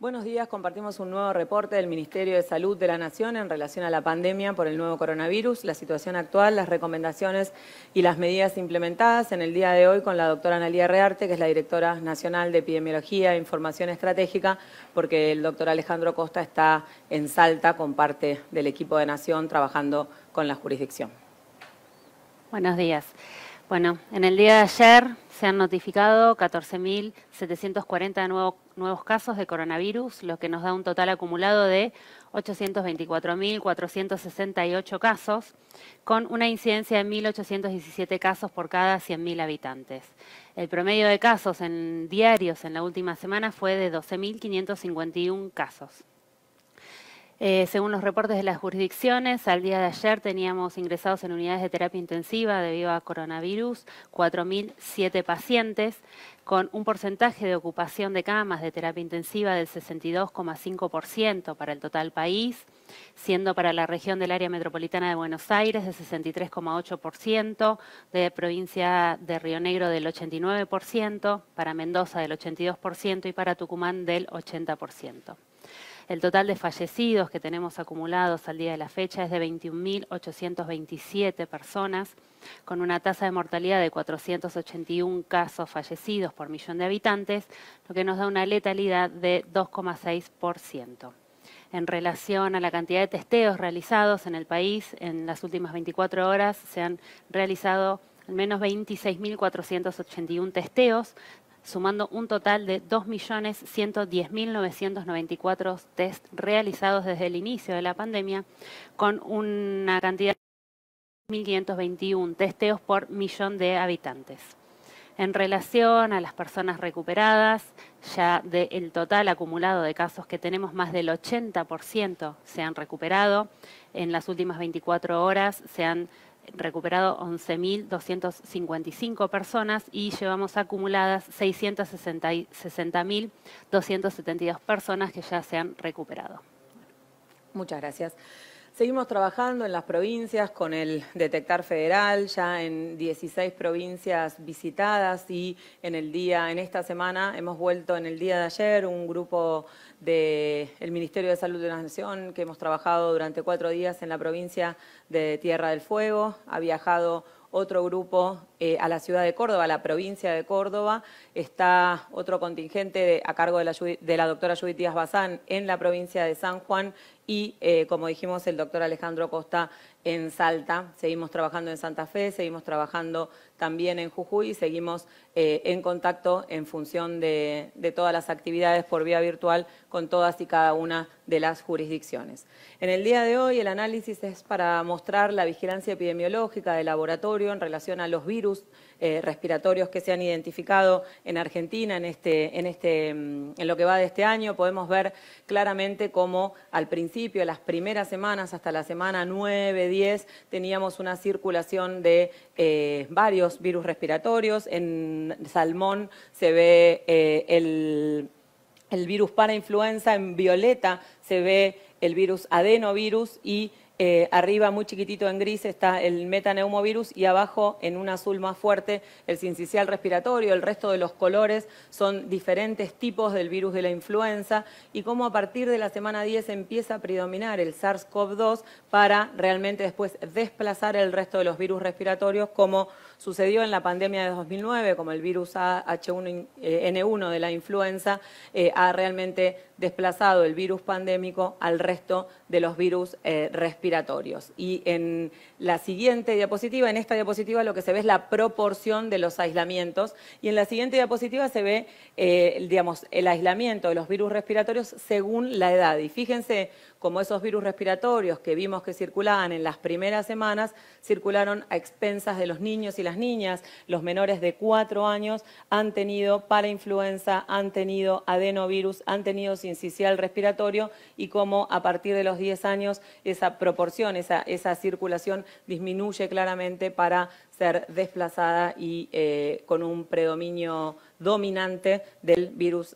Buenos días, compartimos un nuevo reporte del Ministerio de Salud de la Nación en relación a la pandemia por el nuevo coronavirus, la situación actual, las recomendaciones y las medidas implementadas en el día de hoy con la doctora Analía Rearte, que es la directora nacional de Epidemiología e Información Estratégica, porque el doctor Alejandro Costa está en Salta con parte del equipo de Nación trabajando con la jurisdicción. Buenos días. Bueno, en el día de ayer se han notificado 14.740 nuevos, casos de coronavirus, lo que nos da un total acumulado de 824.468 casos, con una incidencia de 1.817 casos por cada 100.000 habitantes. El promedio de casos en diarios en la última semana fue de 12.551 casos. Eh, según los reportes de las jurisdicciones, al día de ayer teníamos ingresados en unidades de terapia intensiva debido a coronavirus 4.007 pacientes, con un porcentaje de ocupación de camas de terapia intensiva del 62,5% para el total país, siendo para la región del área metropolitana de Buenos Aires de 63,8%, de provincia de Río Negro del 89%, para Mendoza del 82% y para Tucumán del 80%. El total de fallecidos que tenemos acumulados al día de la fecha es de 21.827 personas, con una tasa de mortalidad de 481 casos fallecidos por millón de habitantes, lo que nos da una letalidad de 2,6% en relación a la cantidad de testeos realizados en el país. En las últimas 24 horas se han realizado al menos 26.481 testeos, sumando un total de 2.110.994 test realizados desde el inicio de la pandemia, con una cantidad de 1.521 testeos por millón de habitantes. En relación a las personas recuperadas, ya del total acumulado de casos que tenemos, más del 80% se han recuperado. En las últimas 24 horas se han recuperado 11.255 personas y llevamos acumuladas 660.272 personas que ya se han recuperado. Muchas gracias. Seguimos trabajando en las provincias con el Detectar Federal, ya en 16 provincias visitadas y en el día, en esta semana, hemos vuelto en el día de ayer un grupo del Ministerio de Salud de la Nación que hemos trabajado durante cuatro días en la provincia de Tierra del Fuego. Ha viajado otro grupo eh, a la ciudad de Córdoba, a la provincia de Córdoba. Está otro contingente a cargo de la, doctora Judith Díaz Bazán en la provincia de San Juan y, eh, como dijimos, el doctor Alejandro Costa en Salta. Seguimos trabajando en Santa Fe, seguimos trabajando también en Jujuy seguimos eh, en contacto en función de, todas las actividades por vía virtual con todas y cada una de las jurisdicciones. En el día de hoy el análisis es para mostrar la vigilancia epidemiológica del laboratorio en relación a los virus eh, respiratorios que se han identificado en Argentina en, este, en, este, mm, en lo que va de este año. Podemos ver claramente cómo al principio principio, las primeras semanas, hasta la semana 9, 10, teníamos una circulación de eh, varios virus respiratorios. En salmón se ve eh, el, el virus para influenza, en violeta se ve el virus adenovirus y eh, arriba, muy chiquitito en gris, está el metaneumovirus y abajo, en un azul más fuerte, el sincicial respiratorio. El resto de los colores son diferentes tipos del virus de la influenza y cómo a partir de la semana 10 empieza a predominar el SARS-CoV-2 para realmente después desplazar el resto de los virus respiratorios como Sucedió en la pandemia de 2009, como el virus H1N1 eh, de la influenza eh, ha realmente desplazado el virus pandémico al resto de los virus eh, respiratorios. Y en la siguiente diapositiva, en esta diapositiva lo que se ve es la proporción de los aislamientos y en la siguiente diapositiva se ve, digamos, el aislamiento de los virus respiratorios según la edad. Y fíjense como esos virus respiratorios que vimos que circulaban en las primeras semanas, circularon a expensas de los niños y las niñas. Los menores de 4 años han tenido parainfluenza, han tenido adenovirus, han tenido sincicial respiratorio y como a partir de los 10 años esa proporción, esa, circulación disminuye claramente para ser desplazada y eh, con un predominio dominante del virus.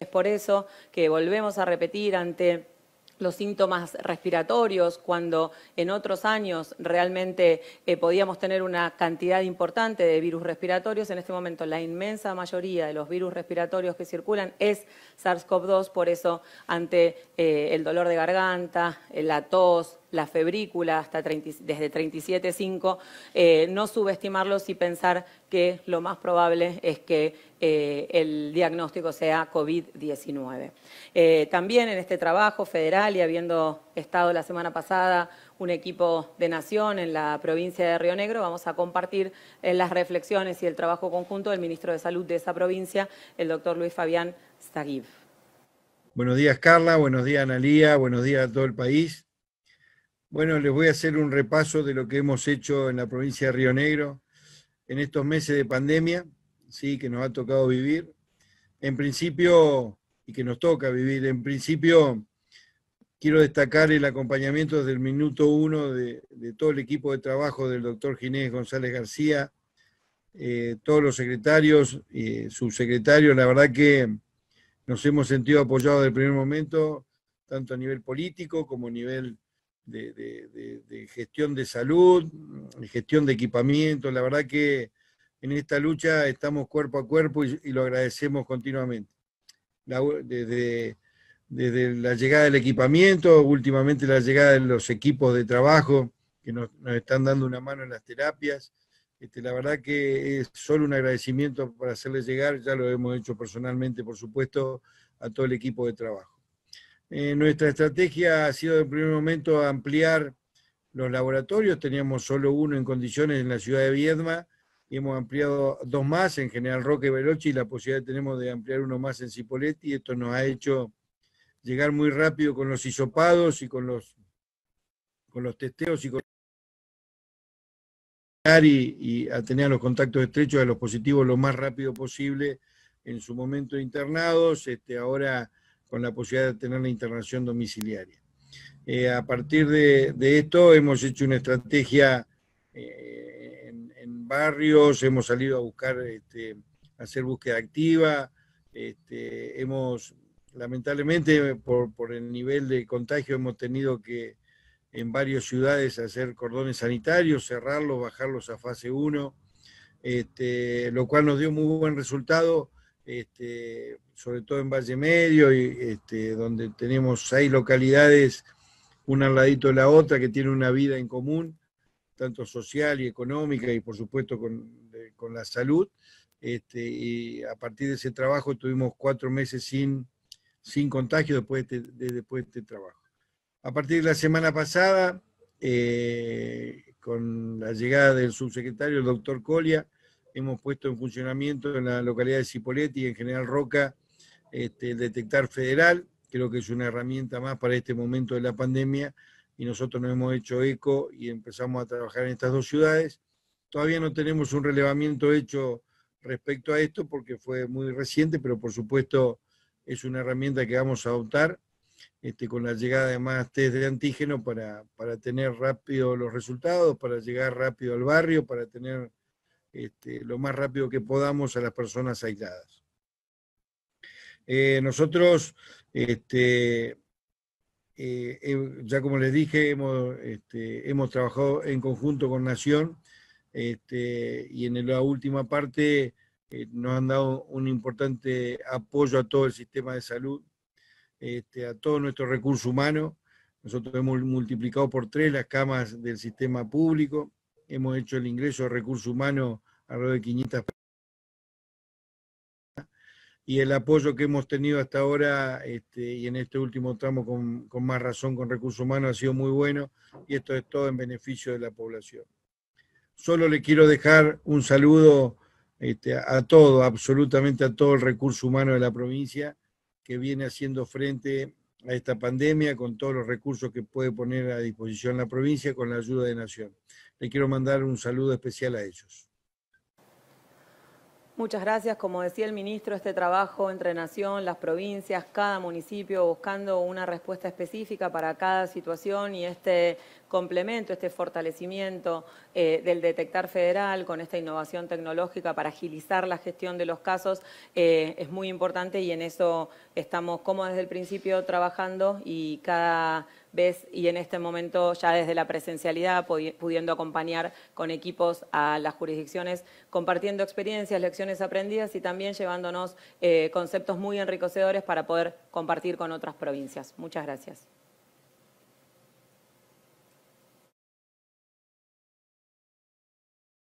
Es por eso que volvemos a repetir ante los síntomas respiratorios, cuando en otros años realmente eh, podíamos tener una cantidad importante de virus respiratorios, en este momento la inmensa mayoría de los virus respiratorios que circulan es SARS-CoV-2, por eso ante eh, el dolor de garganta, eh, la tos, la febrícula hasta desde 37.5, eh, no subestimarlos y pensar que lo más probable es que eh, el diagnóstico sea COVID-19. Eh, también en este trabajo federal y habiendo estado la semana pasada un equipo de nación en la provincia de Río Negro, vamos a compartir las reflexiones y el trabajo conjunto del ministro de Salud de esa provincia, el doctor Luis Fabián Zagib. Buenos días Carla, buenos días Analía, buenos días a todo el país. Bueno, les voy a hacer un repaso de lo que hemos hecho en la provincia de Río Negro en estos meses de pandemia, sí, que nos ha tocado vivir. En principio, y que nos toca vivir, en principio quiero destacar el acompañamiento desde el minuto uno de, todo el equipo de trabajo del doctor Ginés González García, eh, todos los secretarios, y eh, subsecretarios, la verdad que nos hemos sentido apoyados desde el primer momento, tanto a nivel político como a nivel de, de, gestión de salud, gestión de equipamiento. La verdad que en esta lucha estamos cuerpo a cuerpo y, lo agradecemos continuamente. desde, desde, la llegada del equipamiento, últimamente la llegada de los equipos de trabajo que nos, están dando una mano en las terapias. Este, la verdad que es solo un agradecimiento para hacerles llegar, ya lo hemos hecho personalmente, por supuesto, a todo el equipo de trabajo. Eh, nuestra estrategia ha sido en primer momento ampliar los laboratorios, teníamos solo uno en condiciones en la ciudad de Viedma, y hemos ampliado dos más en General Roque y y la posibilidad tenemos de ampliar uno más en Cipoletti, y esto nos ha hecho llegar muy rápido con los isopados y con los, con los testeos y con y, y a tener los contactos estrechos de los positivos lo más rápido posible en su momento internados, este, ahora con la posibilidad de tener la internación domiciliaria. Eh, a partir de, esto hemos hecho una estrategia eh, en, barrios, hemos salido a buscar, a este, hacer búsqueda activa, este, hemos, lamentablemente, por, el nivel de contagio hemos tenido que en varias ciudades hacer cordones sanitarios, cerrarlos, bajarlos a fase 1, este, lo cual nos dio muy buen resultado este, sobre todo en Valle Medio, este, donde tenemos seis localidades, una al ladito de la otra, que tienen una vida en común, tanto social y económica, y por supuesto con, la salud. Este, y a partir de ese trabajo tuvimos cuatro meses sin, contagio después de, este, trabajo. A partir de la semana pasada, eh, con la llegada del subsecretario, el doctor Colia, hemos puesto en funcionamiento en la localidad de Cipoletti y en General Roca este, el detectar federal, creo que es una herramienta más para este momento de la pandemia y nosotros nos hemos hecho eco y empezamos a trabajar en estas dos ciudades. Todavía no tenemos un relevamiento hecho respecto a esto porque fue muy reciente, pero por supuesto es una herramienta que vamos a adoptar este, con la llegada de más test de antígeno para, para tener rápido los resultados, para llegar rápido al barrio, para tener este, lo más rápido que podamos a las personas aisladas. Eh, nosotros, este, eh, ya como les dije, este, hemos, trabajado en conjunto con Nación y en la última parte eh, nos han dado un importante apoyo a todo el sistema de salud, a todos nuestros recurso humanos. Nosotros hemos multiplicado por tres las camas del sistema público, hemos hecho el ingreso de recursos humanos alrededor de 500 personas. Y el apoyo que hemos tenido hasta ahora este, y en este último tramo con, más razón con recursos humanos ha sido muy bueno y esto es todo en beneficio de la población. Solo le quiero dejar un saludo este, a todo, absolutamente a todo el recurso humano de la provincia que viene haciendo frente a esta pandemia con todos los recursos que puede poner a disposición la provincia con la ayuda de Nación. Le quiero mandar un saludo especial a ellos. Muchas gracias. Como decía el ministro, este trabajo entre nación, las provincias, cada municipio, buscando una respuesta específica para cada situación y este complemento, este fortalecimiento eh, del detectar federal con esta innovación tecnológica para agilizar la gestión de los casos eh, es muy importante y en eso estamos como desde el principio trabajando y cada ves y en este momento ya desde la presencialidad pudiendo acompañar con equipos a las jurisdicciones, compartiendo experiencias, lecciones aprendidas y también llevándonos eh, conceptos muy enriquecedores para poder compartir con otras provincias. Muchas gracias.